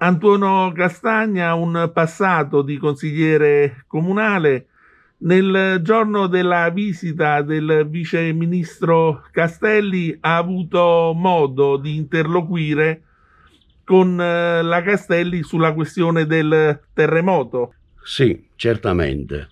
Antuono Castagna un passato di consigliere comunale. Nel giorno della visita del vice ministro Castelli ha avuto modo di interloquire con eh, la Castelli sulla questione del terremoto. Sì, certamente.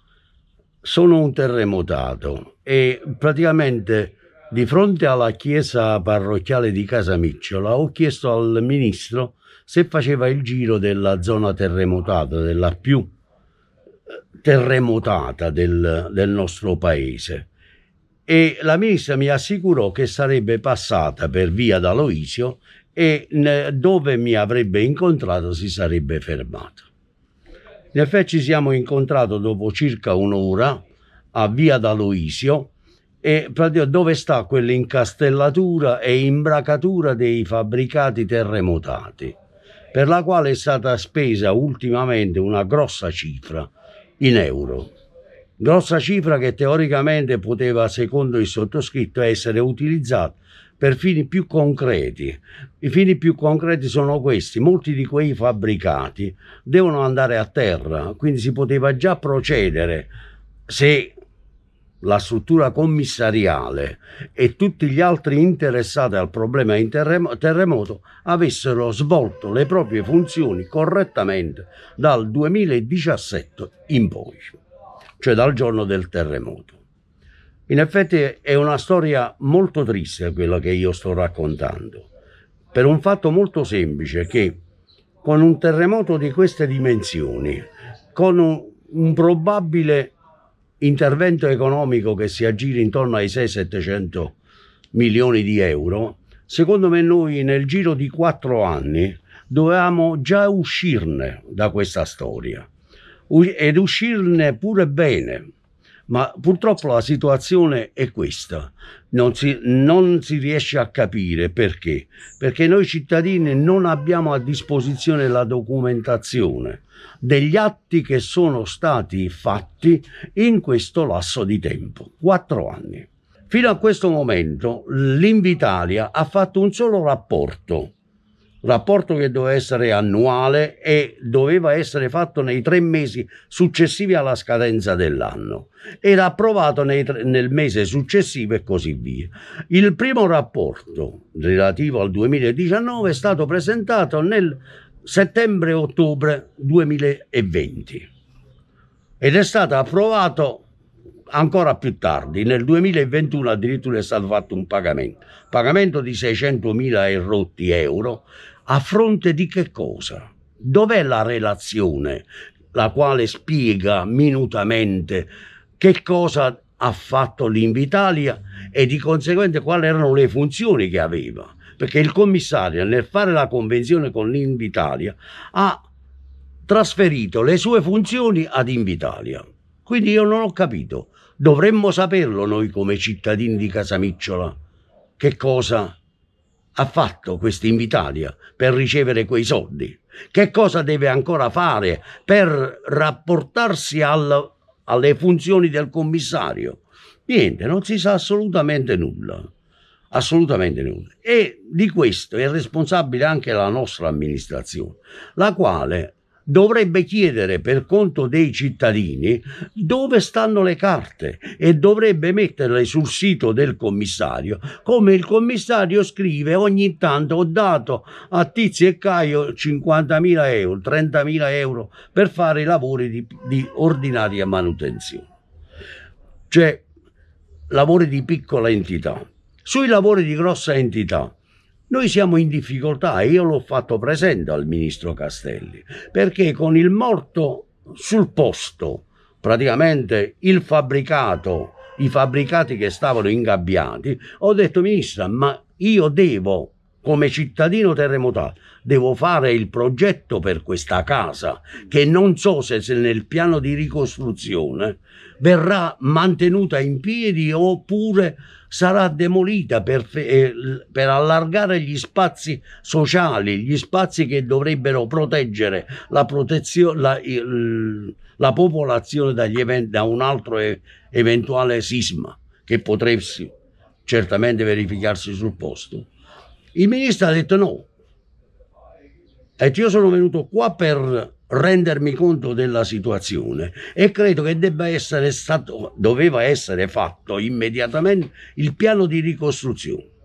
Sono un terremotato e praticamente di fronte alla chiesa parrocchiale di Casamicciola ho chiesto al ministro se faceva il giro della zona terremotata, della più eh, terremotata del, del nostro paese e la ministra mi assicurò che sarebbe passata per via d'Aloisio e dove mi avrebbe incontrato si sarebbe fermata. In effetti ci siamo incontrati dopo circa un'ora a via d'Aloisio e dove sta quell'incastellatura e imbracatura dei fabbricati terremotati, per la quale è stata spesa ultimamente una grossa cifra in euro. Grossa cifra che teoricamente poteva, secondo il sottoscritto, essere utilizzata per fini più concreti. I fini più concreti sono questi, molti di quei fabbricati devono andare a terra, quindi si poteva già procedere se la struttura commissariale e tutti gli altri interessati al problema terremoto avessero svolto le proprie funzioni correttamente dal 2017 in poi, cioè dal giorno del terremoto. In effetti è una storia molto triste quella che io sto raccontando, per un fatto molto semplice che con un terremoto di queste dimensioni, con un, un probabile intervento economico che si aggira intorno ai 6-700 milioni di euro, secondo me noi nel giro di quattro anni dovevamo già uscirne da questa storia ed uscirne pure bene ma purtroppo la situazione è questa, non si, non si, riesce a capire perché, perché noi cittadini non abbiamo a disposizione la documentazione degli atti che sono stati fatti in questo lasso di tempo, quattro anni. Fino a questo momento l'Invitalia ha fatto un solo rapporto rapporto che doveva essere annuale e doveva essere fatto nei tre mesi successivi alla scadenza dell'anno. Era approvato tre, nel mese successivo e così via. Il primo rapporto relativo al 2019 è stato presentato nel settembre-ottobre 2020 ed è stato approvato ancora più tardi, nel 2021 addirittura è stato fatto un pagamento, pagamento di 600.000 erotti euro a fronte di che cosa? Dov'è la relazione la quale spiega minutamente che cosa ha fatto l'Invitalia e di conseguenza quali erano le funzioni che aveva? Perché il commissario nel fare la convenzione con l'Invitalia ha trasferito le sue funzioni ad Invitalia. Quindi io non ho capito. Dovremmo saperlo noi come cittadini di Casamicciola che cosa ha fatto quest'Invitalia per ricevere quei soldi? Che cosa deve ancora fare per rapportarsi al, alle funzioni del commissario? Niente, non si sa assolutamente nulla. Assolutamente nulla. E di questo è responsabile anche la nostra amministrazione, la quale dovrebbe chiedere per conto dei cittadini dove stanno le carte e dovrebbe metterle sul sito del commissario, come il commissario scrive ogni tanto ho dato a Tizio e Caio 50.000 euro, 30.000 euro per fare i lavori di, di ordinaria manutenzione. Cioè lavori di piccola entità. Sui lavori di grossa entità noi siamo in difficoltà e io l'ho fatto presente al ministro Castelli perché con il morto sul posto, praticamente il fabbricato, i fabbricati che stavano ingabbiati, ho detto ministro, ma io devo come cittadino terremotato devo fare il progetto per questa casa che non so se, nel piano di ricostruzione verrà mantenuta in piedi oppure sarà demolita per, eh, per, allargare gli spazi sociali, gli spazi che dovrebbero proteggere la, la, il, la popolazione da un altro eventuale sisma che potrebbe certamente verificarsi sul posto. Il ministro ha detto no. E io sono venuto qua per rendermi conto della situazione e credo che debba essere stato, doveva essere fatto immediatamente il piano di ricostruzione.